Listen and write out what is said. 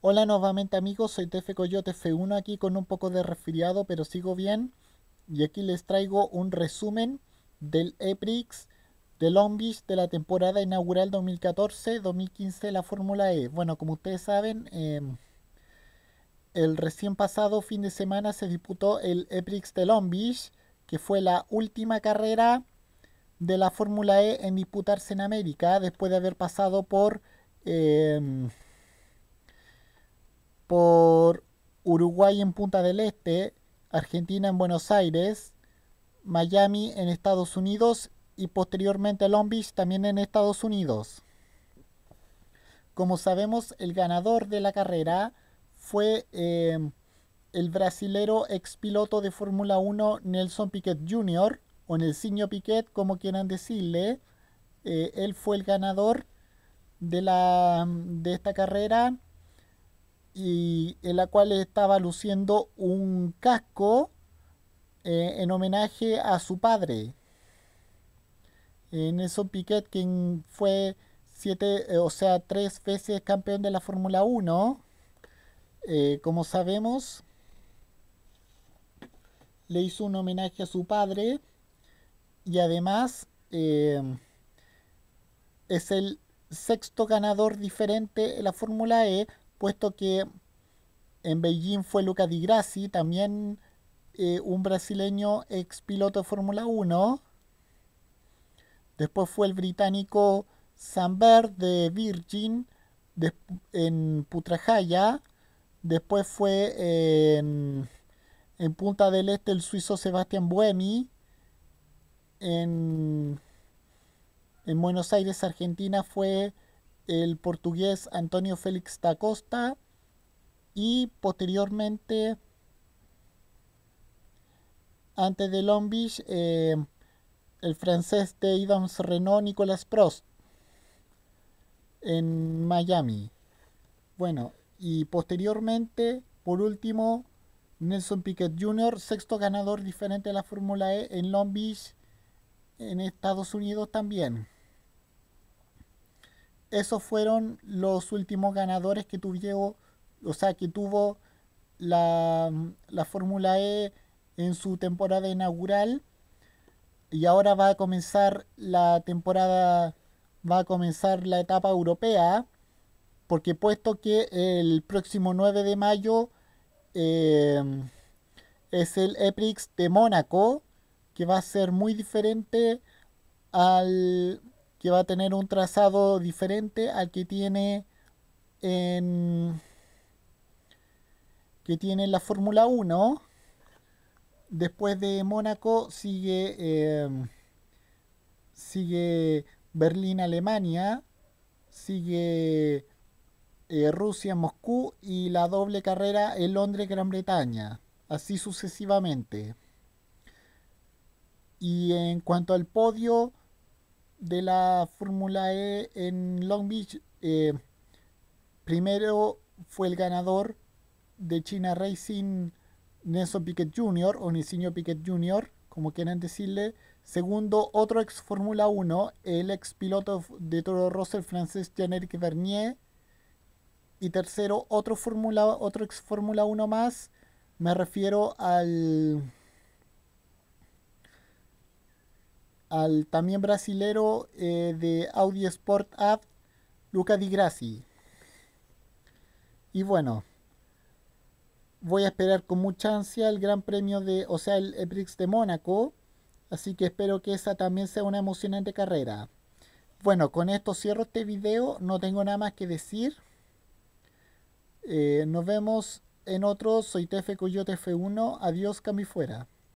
Hola nuevamente amigos, soy TF Coyote F1 aquí con un poco de resfriado, pero sigo bien. Y aquí les traigo un resumen del EPRIX de Long Beach de la temporada inaugural 2014-2015 de la Fórmula E. Bueno, como ustedes saben, em, el recién pasado fin de semana se disputó el EPRIX de Long Beach, que fue la última carrera de la Fórmula E en disputarse en América, después de haber pasado por... Em, por Uruguay en Punta del Este, Argentina en Buenos Aires, Miami en Estados Unidos y posteriormente Long Beach también en Estados Unidos. Como sabemos, el ganador de la carrera fue eh, el brasilero expiloto de Fórmula 1 Nelson Piquet Jr. o Nelsinho Piquet, como quieran decirle. Eh, él fue el ganador de esta carrera y en la cual estaba luciendo un casco eh, en homenaje a su padre. Nelson Piquet, quien fue siete, eh, o sea, tres veces campeón de la Fórmula 1, eh, como sabemos, le hizo un homenaje a su padre y además es el sexto ganador diferente en la Fórmula E puesto que en Beijing fue Luca Di Grassi, también eh, un brasileño ex piloto de Fórmula 1. Después fue el británico Sambert de Virgin en Putrajaya. Después fue en, Punta del Este el suizo Sebastián Buemi. En, en Buenos Aires, Argentina, fue el portugués Antonio Félix da Costa y posteriormente, antes de Long Beach, eh, el francés de Idams Renault Nicolas Prost en Miami. Bueno, y posteriormente, por último, Nelson Piquet Jr., sexto ganador diferente de la Fórmula E en Long Beach, en Estados Unidos también esos fueron los últimos ganadores que tuvieron, o sea, que tuvo la, Fórmula E en su temporada inaugural. Y ahora va a comenzar la temporada, va a comenzar la etapa europea, porque puesto que el próximo 9 de mayo em, es el EPRIX de Mónaco, que va a ser muy diferente al, que va a tener un trazado diferente al que tiene en que tiene la Fórmula 1. Después de Mónaco sigue, em, sigue Berlín, Alemania, sigue eh, Rusia, Moscú y la doble carrera en Londres, Gran Bretaña, así sucesivamente. Y en cuanto al podio, de la Fórmula E en Long Beach, eh, primero fue el ganador de China Racing, Nelson Piquet Jr. o Nicinho Piquet Jr., como quieran decirle. Segundo, otro ex Fórmula 1, el ex piloto de Toro Rosso, el francés Jean-Éric Vernier. Y tercero, otro, otro ex Fórmula 1 más. Me refiero al al también brasilero eh, de Audi Sport App, Luca Di Grassi. Y bueno, voy a esperar con mucha ansia el Gran Premio de, o sea, el Prix de Mónaco. Así que espero que esa también sea una emocionante carrera. Bueno, con esto cierro este video. No tengo nada más que decir. Eh, nos vemos en otro. Soy Tefe Coyote F1. Adiós, Cami Fuera.